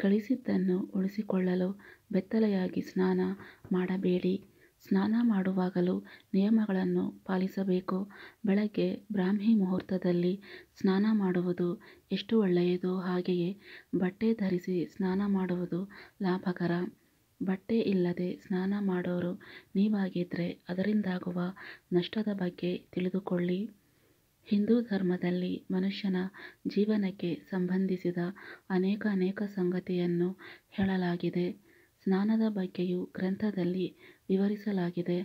ಗಳಿಸಿದ್ದನ್ನು ಉಳಿಸಿಕೊಳ್ಳಲು ಬೆತ್ತಲೆಯಾಗಿ ಸ್ನಾನ ಮಾಡಬೇಡಿ ಸ್ನಾನ ಮಾಡುವಾಗಲೂ ನಿಯಮಗಳನ್ನು ಪಾಲಿಸಬೇಕು ಬೆಳಗ್ಗೆ ಬ್ರಾಹ್ಮಿ ಮುಹೂರ್ತದಲ್ಲಿ ಸ್ನಾನ ಮಾಡುವುದು ಎಷ್ಟು ಒಳ್ಳೆಯದು ಹಾಗೆಯೇ ಬಟ್ಟೆ ಧರಿಸಿ ಸ್ನಾನ ಮಾಡುವುದು ಲಾಭಕರ ಬಟ್ಟೆ ಇಲ್ಲದೆ ಸ್ನಾನ ಮಾಡೋರು ನೀವಾಗಿದ್ದರೆ ಅದರಿಂದಾಗುವ ನಷ್ಟದ ಬಗ್ಗೆ ತಿಳಿದುಕೊಳ್ಳಿ ಹಿಂದೂ ಧರ್ಮದಲ್ಲಿ ಮನುಷ್ಯನ ಜೀವನಕ್ಕೆ ಸಂಬಂಧಿಸಿದ ಅನೇಕ ಅನೇಕ ಸಂಗತಿಯನ್ನು ಹೇಳಲಾಗಿದೆ. ಸ್ನಾನದ ಬಗ್ಗೆಯೂ ಗ್ರಂಥದಲ್ಲಿ ವಿವರಿಸಲಾಗಿದೆ.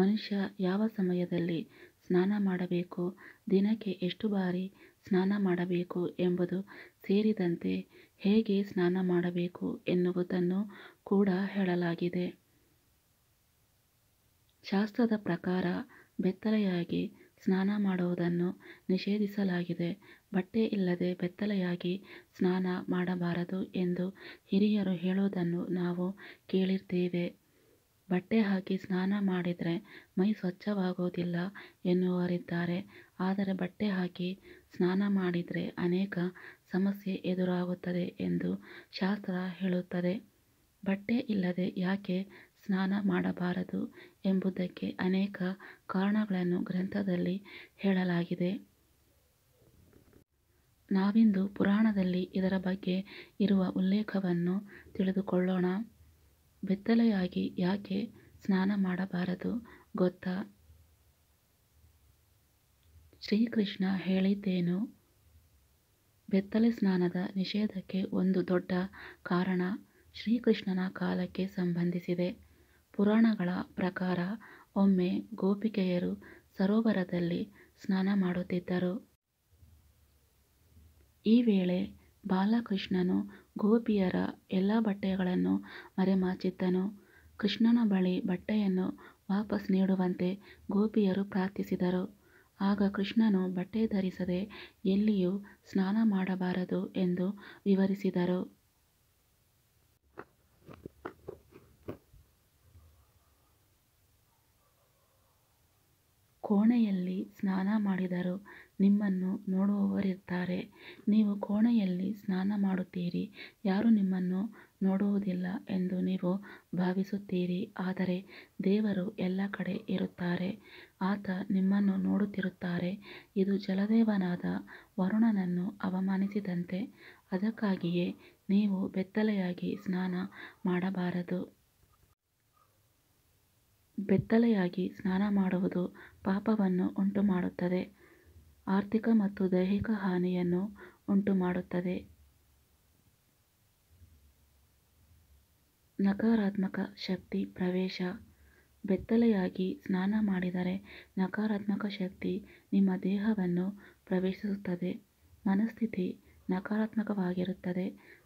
ಮನುಷ್ಯ ಯಾವ ಸಮಯದಲ್ಲಿ ಸ್ನಾನ ಮಾಡಬೇಕು, ದಿನಕ್ಕೆ ಎಷ್ಟು ಬಾರಿ ಸ್ನಾನ ಮಾಡಬೇಕು ಎಂಬುದು ಸೇರಿದಂತೆ ಹೇಗೆ ಸ್ನಾನ ಮಾಡಬೇಕು ಎನ್ನುವುದನ್ನು ಕೂಡ ಹೇಳಲಾಗಿದೆ. ಶಾಸ್ತ್ರದ ಪ್ರಕಾರ ಬೆತ್ತಲೆಯಾಗಿ ಸ್ನಾನ ಮಾಡುವುದನ್ನು ನಿಷೇಧಿಸಲಾಗಿದೆ ಬಟ್ಟೆ ಇಲ್ಲದೆ ಬೆತ್ತಲೆಯಾಗಿ ಸ್ನಾನ ಮಾಡಬಾರದು ಎಂದು ಹಿರಿಯರು ಹೇಳುವುದನ್ನು ನಾವು ಕೇಳಿರ್ತೇವೆ ಬಟ್ಟೆ ಹಾಕಿ ಸ್ನಾನ ಮಾಡಿದರೆ ಮೈ ಸ್ವಚ್ಛವಾಗುವುದಿಲ್ಲ ಎನ್ನುವರಿದ್ದಾರೆ ಆದರೆ ಬಟ್ಟೆ ಹಾಕಿ ಸ್ನಾನ ಮಾಡಿದರೆ ಅನೇಕ ಸಮಸ್ಯೆ ಎದುರಾಗುತ್ತದೆ ಎಂದು ಶಾಸ್ತ್ರ ಹೇಳುತ್ತದೆ ಬಟ್ಟೆ ಇಲ್ಲದೆ ಯಾಕೆ ಸ್ನಾನ ಮಾಡಬಾರದು ಎಂಬುದಕ್ಕೆ ಅನೇಕ ಕಾರಣಗಳನ್ನು ಗ್ರಂಥದಲ್ಲಿ ಹೇಳಲಾಗಿದೆ ನಾವಿಂದು ಪುರಾಣದಲ್ಲಿ ಇದರ ಬಗ್ಗೆ ಇರುವ ಉಲ್ಲೇಖವನ್ನು ತಿಳಿದುಕೊಳ್ಳೋಣ ಬೆತ್ತಲೆಯಾಗಿ ಯಾಕೆ ಸ್ನಾನ ಮಾಡಬಾರದು ಗೊತ್ತಾ ಶ್ರೀಕೃಷ್ಣ ಹೇಳಿದ್ದೇನು ಬೆತ್ತಲೆ ಸ್ನಾನದ ನಿಷೇಧಕ್ಕೆ ಒಂದು ದೊಡ್ಡ ಕಾರಣ ಶ್ರೀಕೃಷ್ಣನ ಕಾಲಕ್ಕೆ ಸಂಬಂಧಿಸಿದೆ ಪುರಾಣಗಳ ಪ್ರಕಾರ ಒಮ್ಮೆ ಗೋಪಿಕೆಯರು ಸರೋವರದಲ್ಲಿ ಸ್ನಾನ ಮಾಡುತ್ತಿದ್ದರು ಈ ವೇಳೆ ಬಾಲಕೃಷ್ಣನು ಗೋಪಿಯರ ಎಲ್ಲ ಬಟ್ಟೆಗಳನ್ನು ಮರೆಮಾಚಿದ್ದನು ಕೃಷ್ಣನ ಬಳಿ ಬಟ್ಟೆಯನ್ನು ವಾಪಸ್ ನೀಡುವಂತೆ ಗೋಪಿಯರು ಪ್ರಾರ್ಥಿಸಿದರು ಆಗ ಕೃಷ್ಣನು ಬಟ್ಟೆ ಧರಿಸದೆ ಎಲ್ಲಿಯೂ ಸ್ನಾನ ಮಾಡಬಾರದು ಎಂದು ವಿವರಿಸಿದರು ಕೋಣೆಯಲ್ಲಿ ಸ್ನಾನ ಮಾಡಿದರೂ ನಿಮ್ಮನ್ನು ನೋಡುವವರಿರ್ತಾರೆ ನೀವು ಕೋಣೆಯಲ್ಲಿ ಸ್ನಾನ ಮಾಡುತ್ತೀರಿ, ಯಾರೂ ನಿಮ್ಮನ್ನು ನೋಡುವುದಿಲ್ಲ ಎಂದು ನೀವು ಭಾವಿಸುತ್ತೀರಿ, ಆದರೆ ದೇವರು ಎಲ್ಲ ಕಡೆ ಇರುತ್ತಾರೆ, ಆತ ನಿಮ್ಮನ್ನು ನೋಡುತ್ತಿರುತ್ತಾರೆ. ಇದು ಜಲದೇವನಾದ ವರುಣನನ್ನು ಅವಮಾನಿಸಿದಂತೆ, ಅದಕ್ಕಾಗಿಯೇ ನೀವು ಬೆತ್ತಲೆಯಾಗಿ ಸ್ನಾನ ಮಾಡಬಾರದು. ಬೆತ್ತಲೆಯಾಗಿ ಸ್ನಾನ ಮಾಡುವುದು ಪಾಪವನ್ನು ಉಂಟುಮಾಡುತ್ತದೆ ಆರ್ಥಿಕ ಮತ್ತು ದೈಹಿಕ ಹಾನಿಯನ್ನು ಉಂಟುಮಾಡುತ್ತದೆ ನಕಾರಾತ್ಮಕ ಶಕ್ತಿ ಪ್ರವೇಶ ಬೆತ್ತಲೆಯಾಗಿ ಸ್ನಾನ ಮಾಡಿದರೆ ನಕಾರಾತ್ಮಕ ಶಕ್ತಿ ನಿಮ್ಮ ದೇಹವನ್ನು ಪ್ರವೇಶಿಸುತ್ತದೆ ಮನಸ್ಥಿತಿ ನಕಾರಾತ್ಮಕವಾಗಿರುತ್ತದೆ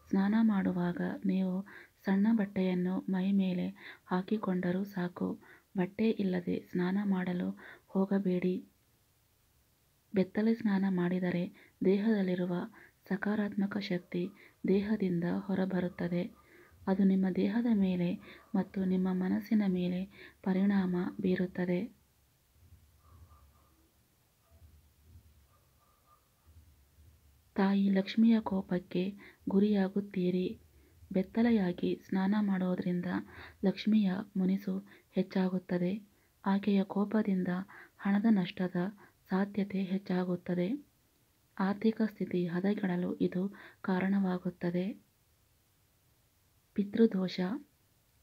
ಸ್ನಾನ ಮಾಡುವಾಗ ನೀವು ಸಣ್ಣ ಬಟ್ಟೆಯನ್ನು ಮೈ ಮೇಲೆ ಹಾಕಿಕೊಂಡರೂ ಸಾಕು ಬಟ್ಟೆ ಇಲ್ಲದೆ ಸ್ನಾನ ಮಾಡಲು ಹೋಗಬೇಡಿ ಬೆತ್ತಲೆ ಸ್ನಾನ ಮಾಡಿದರೆ ದೇಹದಲ್ಲಿರುವ ಸಕಾರಾತ್ಮಕ ಶಕ್ತಿ ದೇಹದಿಂದ ಹೊರಬರುತ್ತದೆ ಅದು ನಿಮ್ಮ ದೇಹದ ಮೇಲೆ ಮತ್ತು ನಿಮ್ಮ ಮನಸ್ಸಿನ ಮೇಲೆ ಪರಿಣಾಮ ಬೀರುತ್ತದೆ ತಾಯಿ ಲಕ್ಷ್ಮಿಯ ಕೋಪಕ್ಕೆ ಗುರಿಯಾಗುತ್ತೀರಿ ಬೆತ್ತಲೆಯಾಗಿ ಸ್ನಾನ ಮಾಡೋದರಿಂದ ಲಕ್ಷ್ಮಿಯ ಮುನಿಸು ಹೆಚ್ಚಾಗುತ್ತದೆ ಆಕೆಯ ಕೋಪದಿಂದ ಹಣದ ನಷ್ಟದ ಸಾಧ್ಯತೆ ಹೆಚ್ಚಾಗುತ್ತದೆ ಆರ್ಥಿಕ ಸ್ಥಿತಿ ಹದಗೆಡಲು ಇದು ಕಾರಣವಾಗುತ್ತದೆ ಪಿತೃದೋಷ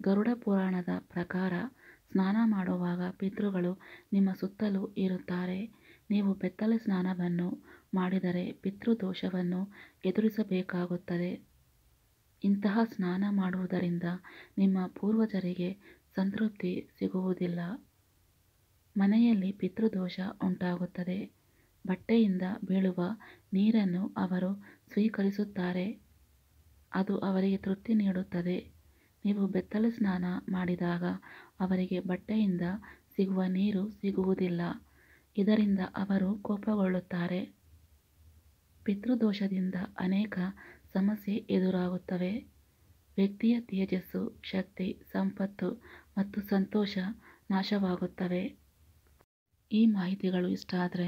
ಗರುಡ ಪುರಾಣದ ಪ್ರಕಾರ ಸ್ನಾನ ಮಾಡುವಾಗ ಪಿತೃಗಳು ನಿಮ್ಮ ಸುತ್ತಲೂ ಇರುತ್ತಾರೆ ನೀವು ಬೆತ್ತಲೆ ಸ್ನಾನವನ್ನು ಮಾಡಿದರೆ ಪಿತೃದೋಷವನ್ನು ಎದುರಿಸಬೇಕಾಗುತ್ತದೆ ಇಂತಹ ಸ್ನಾನ ಮಾಡುವುದರಿಂದ ನಿಮ್ಮ ಪೂರ್ವಜರಿಗೆ ಸಂತೃಪ್ತಿ ಸಿಗುವುದಿಲ್ಲ ಮನೆಯಲ್ಲಿ ಪಿತೃದೋಷ ಉಂಟಾಗುತ್ತದೆ ಬಟ್ಟೆಯಿಂದ ಬೀಳುವ ನೀರನ್ನು ಅವರು ಸ್ವೀಕರಿಸುತ್ತಾರೆ ಅದು ಅವರಿಗೆ ತೃಪ್ತಿ ನೀಡುತ್ತದೆ ನೀವು ಬೆತ್ತಲು ಸ್ನಾನ ಮಾಡಿದಾಗ ಅವರಿಗೆ ಬಟ್ಟೆಯಿಂದ ಸಿಗುವ ನೀರು ಸಿಗುವುದಿಲ್ಲ ಇದರಿಂದ ಅವರು ಕೋಪಗೊಳ್ಳುತ್ತಾರೆ ಪಿತೃದೋಷದಿಂದ ಅನೇಕ ಸಮಸ್ಯೆ ಎದುರಾಗುತ್ತವೆ ವ್ಯಕ್ತಿಯ ತೇಜಸ್ಸು ಶಕ್ತಿ ಸಂಪತ್ತು ಮತ್ತು ಸಂತೋಷ ನಾಶವಾಗುತ್ತವೆ ಈ ಮಾಹಿತಿಗಳು ಇಷ್ಟ ಆದರೆ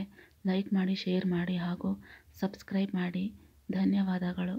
ಲೈಕ್ ಮಾಡಿ ಶೇರ್ ಮಾಡಿ ಹಾಗೂ ಸಬ್ಸ್ಕ್ರೈಬ್ ಮಾಡಿ ಧನ್ಯವಾದಗಳು